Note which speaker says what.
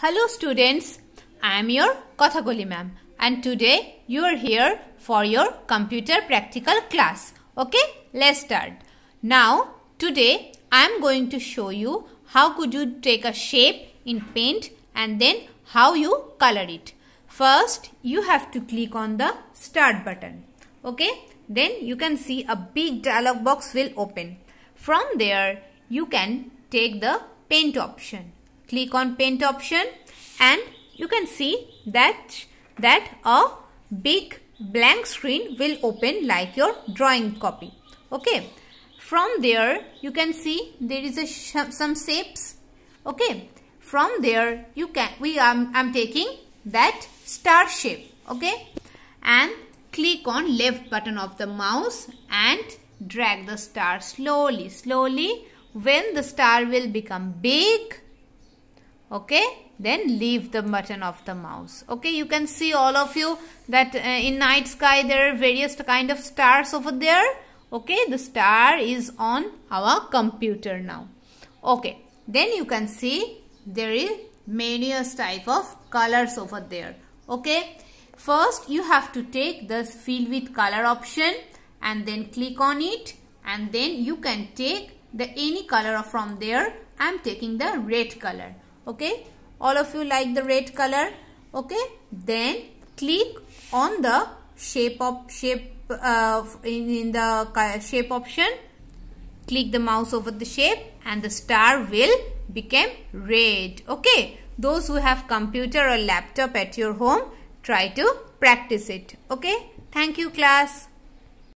Speaker 1: Hello students, I am your Kathakoli ma'am and today you are here for your computer practical class. Okay, let's start. Now today I am going to show you how could you take a shape in paint and then how you color it. First you have to click on the start button. Okay, then you can see a big dialog box will open. From there you can take the paint option. Click on paint option and you can see that, that a big blank screen will open like your drawing copy. Okay. From there you can see there is a sh some shapes. Okay. From there you can we um, I'm taking that star shape. Okay. And click on left button of the mouse and drag the star slowly slowly when the star will become big okay then leave the button of the mouse okay you can see all of you that uh, in night sky there are various kind of stars over there okay the star is on our computer now okay then you can see there is many type of colors over there okay first you have to take the fill with color option and then click on it and then you can take the any color from there i'm taking the red color okay all of you like the red color okay then click on the shape of shape uh, in, in the shape option click the mouse over the shape and the star will become red okay those who have computer or laptop at your home try to practice it okay thank you class